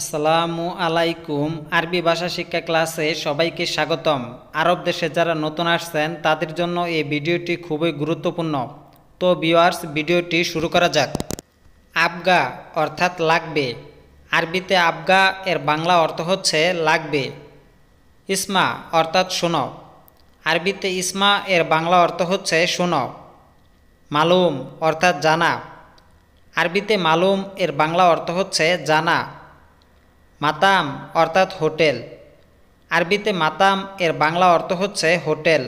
আসসালামু আলাইকুম আরবি ভাষা শিক্ষা ক্লাসে সবাইকে স্বাগতম আরব দেশে যারা নতুন আসছেন তাদের জন্য এই ভিডিওটি খুবই গুরুত্বপূর্ণ তো ভিওয়ার্স ভিডিওটি শুরু করা যাক আবগা অর্থাৎ লাগবে আরবিতে আবগা এর বাংলা অর্থ হচ্ছে লাগবে ইসমা অর্থাৎ শোনো আরবিতে ইসমা এর বাংলা অর্থ হচ্ছে শোনো মালুম অর্থাৎ জানা আরবিতে মালুম এর বাংলা অর্থ হচ্ছে জানা মাতাম অর্থাৎ হোটেল আরবিতে মাতাম এর বাংলা অর্থ হচ্ছে হোটেল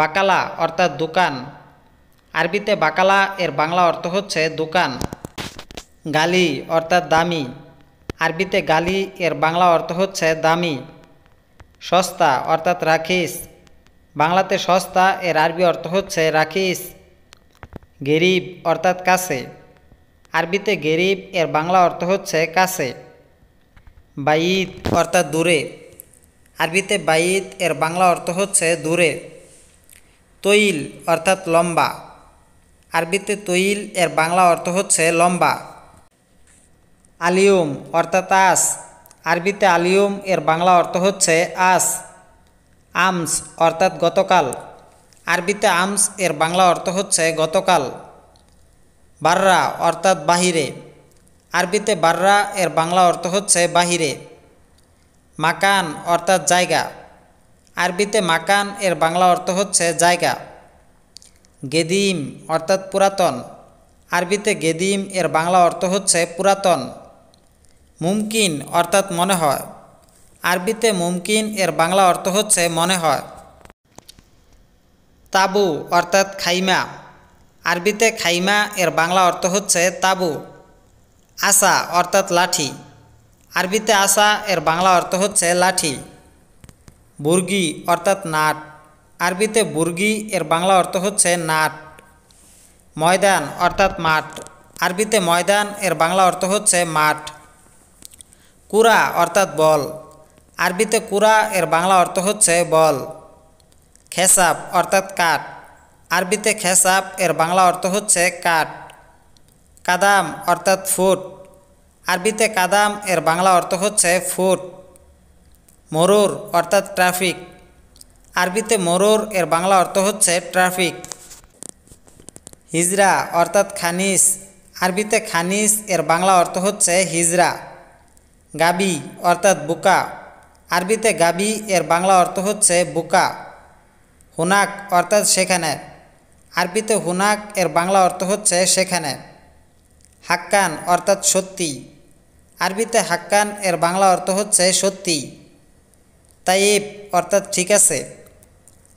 বাকালা অর্থাৎ দোকান আরবিতে বাকালা এর বাংলা অর্থ হচ্ছে দোকান গালি অর্থাৎ দামি আরবিতে গালি এর বাংলা অর্থ হচ্ছে দামি সস্তা অর্থাৎ রাখিস বাংলাতে সস্তা এর আরবি অর্থ হচ্ছে রাখিস গেরিব অর্থাৎ কাছে আরবিতে গেরিব এর বাংলা অর্থ হচ্ছে কাছে বাইত অর্থাৎ দূরে আরবিতে বাইত এর বাংলা অর্থ হচ্ছে দূরে তৈল অর্থাৎ লম্বা আরবিতে তৈল এর বাংলা অর্থ হচ্ছে লম্বা আলিয়ম অর্থাৎ আস আরবিতে আলিয়ম এর বাংলা অর্থ হচ্ছে আস আমস অর্থাৎ গতকাল আরবিতে আমস এর বাংলা অর্থ হচ্ছে গতকাল বাররা অর্থাৎ বাহিরে আরবিতে বাররা এর বাংলা অর্থ হচ্ছে বাহিরে মাকান অর্থাৎ জায়গা আরবিতে মাকান এর বাংলা অর্থ হচ্ছে জায়গা গেদিম অর্থাৎ পুরাতন আরবিতে গেদিম এর বাংলা অর্থ হচ্ছে পুরাতন মুমকিন অর্থাৎ মনে হয় আরবিতে মুমকিন এর বাংলা অর্থ হচ্ছে মনে হয় তাবু অর্থাৎ খাইমা আরবিতে খাইমা এর বাংলা অর্থ হচ্ছে তাবু আসা অর্থাৎ লাঠি আরবিতে আসা এর বাংলা অর্থ হচ্ছে লাঠি বুর্গি অর্থাৎ নাট আরবিতে বুর্গি এর বাংলা অর্থ হচ্ছে নাট ময়দান অর্থাৎ মাঠ আরবিতে ময়দান এর বাংলা অর্থ হচ্ছে মাঠ কুরা অর্থাৎ বল আরবিতে কুরা এর বাংলা অর্থ হচ্ছে বল খেসাব অর্থাৎ কাঠ আরবিতে খেসাব এর বাংলা অর্থ হচ্ছে কাঠ কাদাম অর্থাৎ ফুট আরবিতে কাদাম এর বাংলা অর্থ হচ্ছে ফুট মরুর অর্থাৎ ট্রাফিক আরবিতে মরুর এর বাংলা অর্থ হচ্ছে ট্রাফিক হিজরা অর্থাৎ খানিস আরবিতে খানিস এর বাংলা অর্থ হচ্ছে হিজরা গাবি অর্থাৎ বুকা আরবিতে গাবি এর বাংলা অর্থ হচ্ছে বুকা হুনাক অর্থাৎ সেখানে আরবিতে হুনাক এর বাংলা অর্থ হচ্ছে সেখানে হাক্কান অর্থাৎ সত্যি আরবিতে হাক্কান এর বাংলা অর্থ হচ্ছে সত্যি তাইব অর্থাৎ ঠিক আছে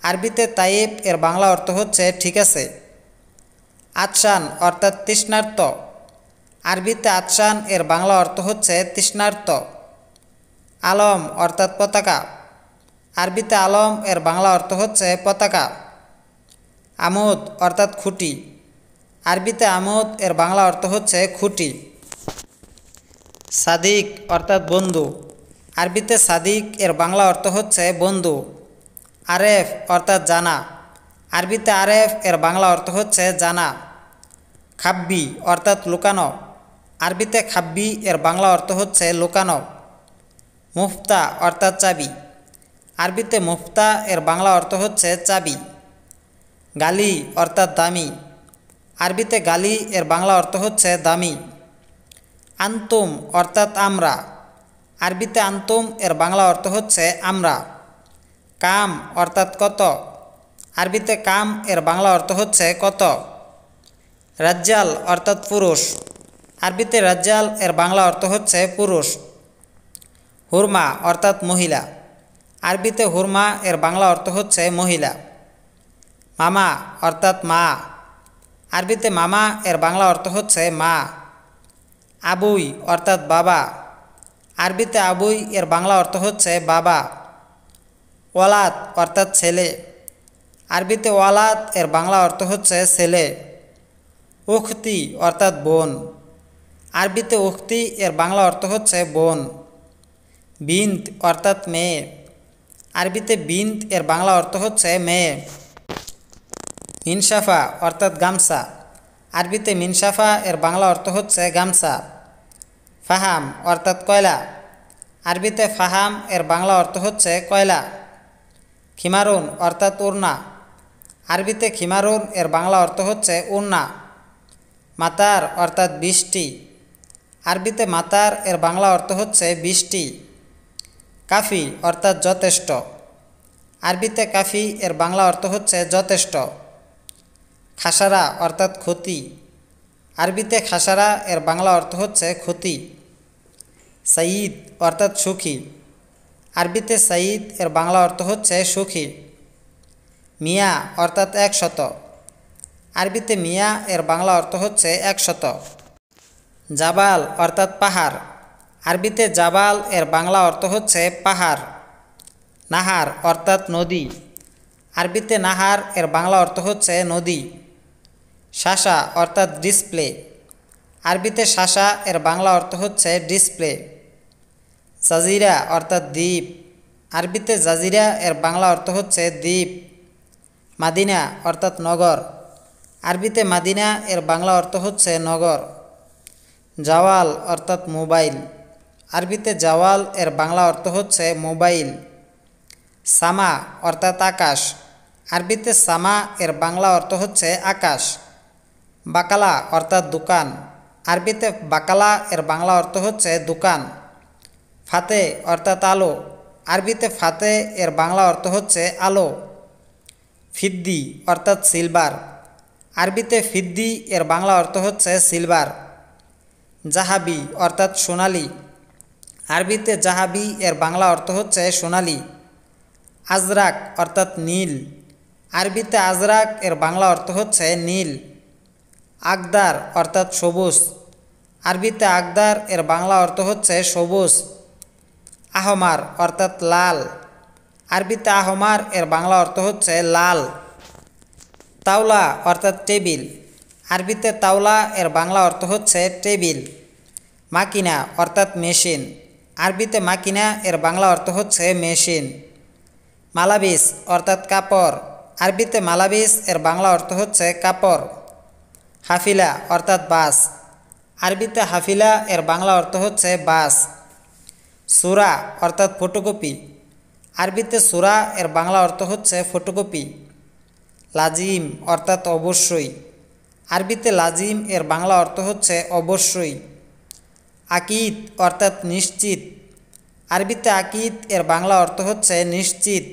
আরবিতে তাইব এর বাংলা অর্থ হচ্ছে ঠিক আছে আচ্ছান অর্থাৎ তৃষ্ণার্ত আরবিতে আচ্ছান এর বাংলা অর্থ হচ্ছে তৃষ্ণার্ত আলম অর্থাৎ পতাকা আরবিতে আলম এর বাংলা অর্থ হচ্ছে পতাকা আমোদ অর্থাৎ খুঁটি আরবিতে আমদ এর বাংলা অর্থ হচ্ছে খুঁটি সাদিক অর্থাৎ বন্ধু আরবিতে সাদিক এর বাংলা অর্থ হচ্ছে বন্ধু আরেফ অর্থাৎ জানা আরবিতে আরেফ এর বাংলা অর্থ হচ্ছে জানা খাব্বি অর্থাৎ লুকানো আরবিতে খাব্বি এর বাংলা অর্থ হচ্ছে লুকানো মুফতা অর্থাৎ চাবি আরবিতে মুফতা এর বাংলা অর্থ হচ্ছে চাবি গালি অর্থাৎ দামি আরবিতে গালি এর বাংলা অর্থ হচ্ছে দামি আন্তুম অর্থাৎ আমরা আরবিতে আন্তুম এর বাংলা অর্থ হচ্ছে আমরা কাম অর্থাৎ কত আরবিতে কাম এর বাংলা অর্থ হচ্ছে কত রাজ্জাল অর্থাৎ পুরুষ আরবিতে রাজ্জাল এর বাংলা অর্থ হচ্ছে পুরুষ হুরমা অর্থাৎ মহিলা আরবিতে হুরমা এর বাংলা অর্থ হচ্ছে মহিলা মামা অর্থাৎ মা আরবিতে মামা এর বাংলা অর্থ হচ্ছে মা আবুই অর্থাৎ বাবা আরবিতে আবুই এর বাংলা অর্থ হচ্ছে বাবা ওয়ালাত অর্থাৎ ছেলে আরবিতে ওয়ালাত এর বাংলা অর্থ হচ্ছে ছেলে উখতি অর্থাৎ বোন আরবিতে উখতি এর বাংলা অর্থ হচ্ছে বোন বিন্ত অর্থাৎ মেয়ে আরবিতে বিন্ত এর বাংলা অর্থ হচ্ছে মেয়ে মিনসাফা অর্থাৎ গামছা আরবিতে মিনসাফা এর বাংলা অর্থ হচ্ছে গামছা ফাহাম অর্থাৎ কয়লা আরবিতে ফাহাম এর বাংলা অর্থ হচ্ছে কয়লা খিমারুন অর্থাৎ উর্না আরবিতে খিমারুন এর বাংলা অর্থ হচ্ছে উর্না মাতার অর্থাৎ বৃষ্টি আরবিতে মাতার এর বাংলা অর্থ হচ্ছে বৃষ্টি কাফি অর্থাৎ যথেষ্ট আরবিতে কাফি এর বাংলা অর্থ হচ্ছে যথেষ্ট খাসারা অর্থাৎ ক্ষতি আরবিতে খাসারা এর বাংলা অর্থ হচ্ছে ক্ষতি সঈদ অর্থাৎ সুখী আরবিতে সঈদ এর বাংলা অর্থ হচ্ছে সুখী মিয়া অর্থাৎ একশত আরবিতে মিয়া এর বাংলা অর্থ হচ্ছে একশত জাবাল অর্থাৎ পাহাড় আরবিতে জাবাল এর বাংলা অর্থ হচ্ছে পাহাড় নাহার অর্থাৎ নদী আরবিতে নাহার এর বাংলা অর্থ হচ্ছে নদী শাসা অর্থাৎ ডিসপ্লে আরবিতে শাসা এর বাংলা অর্থ হচ্ছে ডিসপ্লে জাজিরা অর্থাৎ দ্বীপ আরবিতে জাজিরা এর বাংলা অর্থ হচ্ছে দ্বীপ মাদিনা অর্থাৎ নগর আরবিতে মাদিনা এর বাংলা অর্থ হচ্ছে নগর জাওয়াল অর্থাৎ মোবাইল আরবিতে জাওয়াল এর বাংলা অর্থ হচ্ছে মোবাইল সামা অর্থাৎ আকাশ আরবিতে সামা এর বাংলা অর্থ হচ্ছে আকাশ বাকালা অর্থাৎ দোকান আরবিতে বাকালা এর বাংলা অর্থ হচ্ছে দোকান ফাতে অর্থাৎ আলো আরবিতে ফাতে এর বাংলা অর্থ হচ্ছে আলো ফিদ্দি অর্থাৎ সিলভার আরবিতে ফিদ্দি এর বাংলা অর্থ হচ্ছে সিলভার জাহাবি অর্থাৎ সোনালি আরবিতে জাহাবি এর বাংলা অর্থ হচ্ছে সোনালি আজরাক অর্থাৎ নীল আরবিতে আজরাক এর বাংলা অর্থ হচ্ছে নীল আকদার অর্থাৎ সবুজ আরবিতে আকদার এর বাংলা অর্থ হচ্ছে সবুজ আহমার অর্থাৎ লাল আরবিতে আহমার এর বাংলা অর্থ হচ্ছে লাল তাওলা অর্থাৎ টেবিল আরবিতে তাওলা এর বাংলা অর্থ হচ্ছে টেবিল মাকিনা অর্থাৎ মেশিন আরবিতে মাকিনা এর বাংলা অর্থ হচ্ছে মেশিন মালাবিস অর্থাৎ কাপড় আরবিতে মালাবিস এর বাংলা অর্থ হচ্ছে কাপড় হাফিলা অর্থাৎ বাস আরবিতে হাফিলা এর বাংলা অর্থ হচ্ছে বাস সুরা অর্থাৎ ফটোকপি আরবিতে সুরা এর বাংলা অর্থ হচ্ছে ফটোকপি লাজিম অর্থাৎ অবশ্যই আরবিতে লাজিম এর বাংলা অর্থ হচ্ছে অবশ্যই আকিদ অর্থাৎ নিশ্চিত আরবিতে আকিদ এর বাংলা অর্থ হচ্ছে নিশ্চিত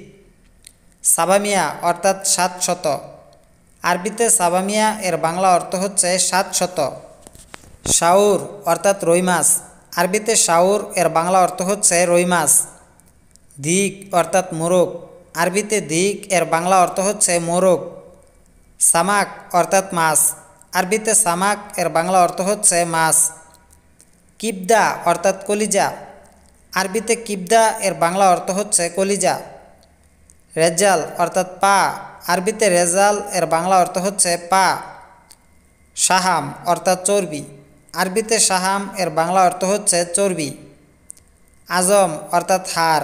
সাবামিয়া অর্থাৎ সাত শত আরবিতে সাবামিয়া এর বাংলা অর্থ হচ্ছে সাত শত শাউর অর্থাৎ রই মাছ আরবিতে শাউর এর বাংলা অর্থ হচ্ছে রই মাছ দিক অর্থাৎ মোরগ আরবিতে দিক এর বাংলা অর্থ হচ্ছে মোরগ সামাক অর্থাৎ মাছ আরবিতে সামাক এর বাংলা অর্থ হচ্ছে মাছ কিবদা অর্থাৎ কলিজা আরবিতে কিবদা এর বাংলা অর্থ হচ্ছে কলিজা রেজাল অর্থাৎ পা আরবিতে রেজাল এর বাংলা অর্থ হচ্ছে পা সাহাম অর্থাৎ চর্বি আরবিতে সাহাম এর বাংলা অর্থ হচ্ছে চর্বি আজম অর্থাৎ হার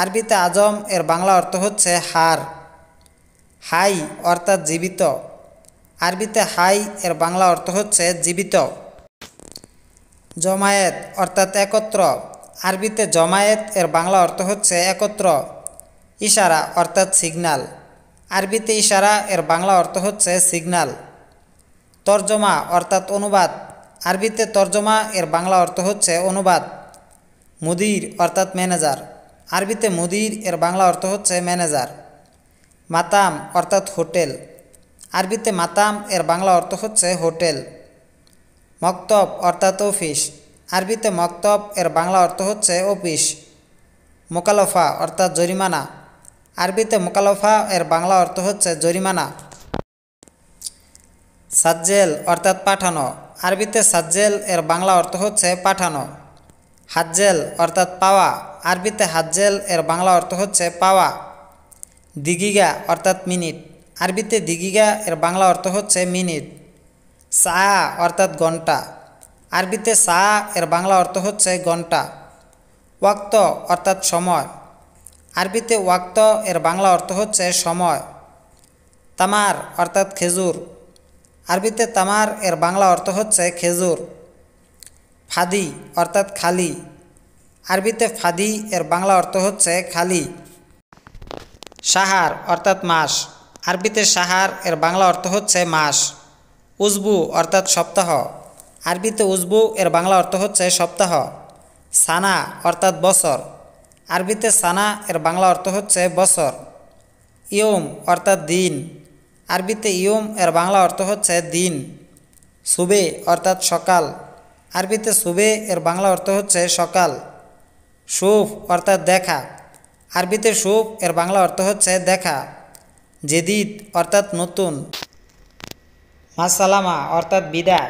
আরবিতে আজম এর বাংলা অর্থ হচ্ছে হার হাই অর্থাৎ জীবিত আরবিতে হাই এর বাংলা অর্থ হচ্ছে জীবিত জমায়েত অর্থাৎ একত্র আরবিতে জমায়েত এর বাংলা অর্থ হচ্ছে একত্র ইশারা অর্থাৎ সিগনাল আরবিতে ইশারা এর বাংলা অর্থ হচ্ছে সিগনাল তর্জমা অর্থাৎ অনুবাদ আরবিতে তর্জমা এর বাংলা অর্থ হচ্ছে অনুবাদ মুদির অর্থাৎ ম্যানেজার আরবিতে মুদির এর বাংলা অর্থ হচ্ছে ম্যানেজার মাতাম অর্থাৎ হোটেল আরবিতে মাতাম এর বাংলা অর্থ হচ্ছে হোটেল মক্তব অর্থাৎ অফিস আরবিতে মক্তব এর বাংলা অর্থ হচ্ছে অফিস মোকালফা অর্থাৎ জরিমানা আরবিতে মোকালফা এর বাংলা অর্থ হচ্ছে জরিমানা সাজ্জেল অর্থাৎ পাঠানো আরবিতে সাজ্জেল এর বাংলা অর্থ হচ্ছে পাঠানো হাজ্জেল অর্থাৎ পাওয়া আরবিতে হাজ্জেল এর বাংলা অর্থ হচ্ছে পাওয়া দিগিগা অর্থাৎ মিনিট আরবিতে দিগিগা এর বাংলা অর্থ হচ্ছে মিনিট সা অর্থাৎ ঘন্টা আরবিতে সা এর বাংলা অর্থ হচ্ছে ঘন্টা ওয়াক্ত অর্থাৎ সময় আরবিতে ওয়াক্ত এর বাংলা অর্থ হচ্ছে সময় তামার অর্থাৎ খেজুর আরবিতে তামার এর বাংলা অর্থ হচ্ছে খেজুর ফাদি অর্থাৎ খালি আরবিতে ফাদি এর বাংলা অর্থ হচ্ছে খালি সাহার অর্থাৎ মাস আরবিতে সাহার এর বাংলা অর্থ হচ্ছে মাস উজবু অর্থাৎ সপ্তাহ আরবিতে উজবু এর বাংলা অর্থ হচ্ছে সপ্তাহ সানা অর্থাৎ বছর আরবিতে সানা এর বাংলা অর্থ হচ্ছে বছর ইয়ম অর্থাৎ দিন আরবিতে ইয়ম এর বাংলা অর্থ হচ্ছে দিন সুবে অর্থাৎ সকাল আরবিতে সুবে এর বাংলা অর্থ হচ্ছে সকাল সুফ অর্থাৎ দেখা আরবিতে সুফ এর বাংলা অর্থ হচ্ছে দেখা জেদিদ অর্থাৎ নতুন মাসালামা অর্থাৎ বিদা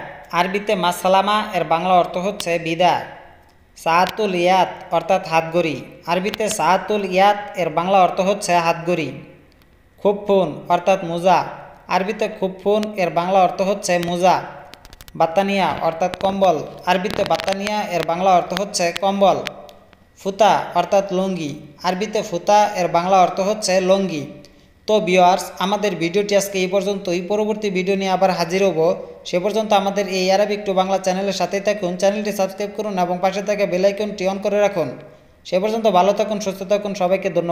আরবিতে মাসালামা এর বাংলা অর্থ হচ্ছে বিদা সাহাতুল ইয়াত অর্থাৎ হাতগড়ি আরবিতে সাহাতুল ইয়াত এর বাংলা অর্থ হচ্ছে হাতগড়ি খুব ফুন অর্থাৎ মোজা আরবিতে খুব ফুন এর বাংলা অর্থ হচ্ছে মোজা বাতানিয়া অর্থাৎ কম্বল আরবিতে বাতানিয়া এর বাংলা অর্থ হচ্ছে কম্বল ফুতা অর্থাৎ লুঙ্গি আরবিতে ফুতা এর বাংলা অর্থ হচ্ছে লুঙ্গি তো বিওয়ার্স আমাদের ভিডিওটি আজকে এই পর্যন্তই পরবর্তী ভিডিও নিয়ে আবার হাজির হব সে পর্যন্ত আমাদের এই আরাবিক টু বাংলা চ্যানেলের সাথে থাকুন চ্যানেলটি সাবস্ক্রাইব করুন এবং পাশে থাকা বেলাইকনটি অন করে রাখুন সে পর্যন্ত ভালো থাকুন সুস্থ থাকুন সবাইকে ধন্যবাদ